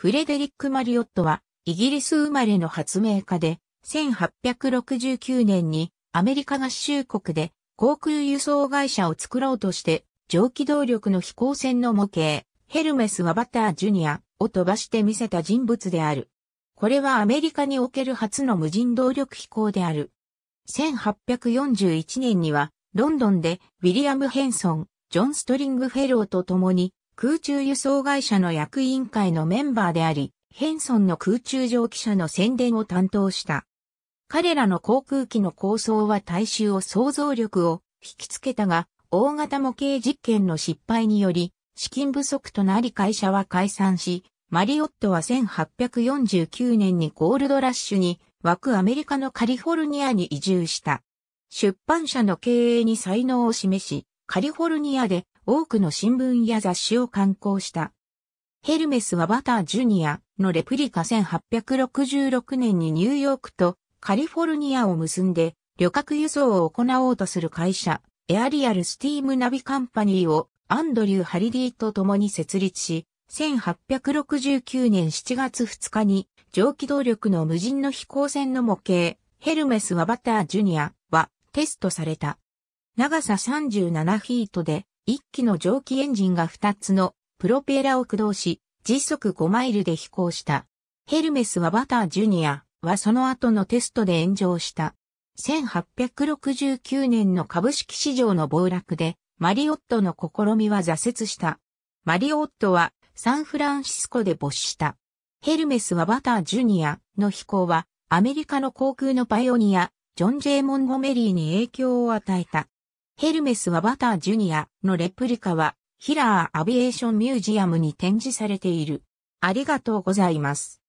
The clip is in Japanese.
フレデリック・マリオットは、イギリス生まれの発明家で、1869年にアメリカ合衆国で航空輸送会社を作ろうとして、蒸気動力の飛行船の模型、ヘルメス・ワバター・ジュニアを飛ばして見せた人物である。これはアメリカにおける初の無人動力飛行である。1841年には、ロンドンでウィリアム・ヘンソン、ジョン・ストリングフェローと共に空中輸送会社の役員会のメンバーであり、ヘンソンの空中蒸気車の宣伝を担当した。彼らの航空機の構想は大衆を想像力を引きつけたが、大型模型実験の失敗により、資金不足となり会社は解散し、マリオットは1849年にゴールドラッシュに湧くアメリカのカリフォルニアに移住した。出版社の経営に才能を示し、カリフォルニアで多くの新聞や雑誌を刊行した。ヘルメスはバタージュニアのレプリカ1866年にニューヨークとカリフォルニアを結んで旅客輸送を行おうとする会社エアリアルスティームナビカンパニーをアンドリュー・ハリディと共に設立し、1869年7月2日に蒸気動力の無人の飛行船の模型、ヘルメス・ワバター・ジュニアはテストされた。長さ37フィートで1機の蒸気エンジンが2つのプロペラを駆動し、時速5マイルで飛行した。ヘルメスはバタージュニアはその後のテストで炎上した。1869年の株式市場の暴落で、マリオットの試みは挫折した。マリオットはサンフランシスコで没した。ヘルメスはバタージュニアの飛行はアメリカの航空のパイオニア、ジョン・ジェイ・モンゴメリーに影響を与えた。ヘルメス・ワバター・ジュニアのレプリカは、ヒラー・アビエーション・ミュージアムに展示されている。ありがとうございます。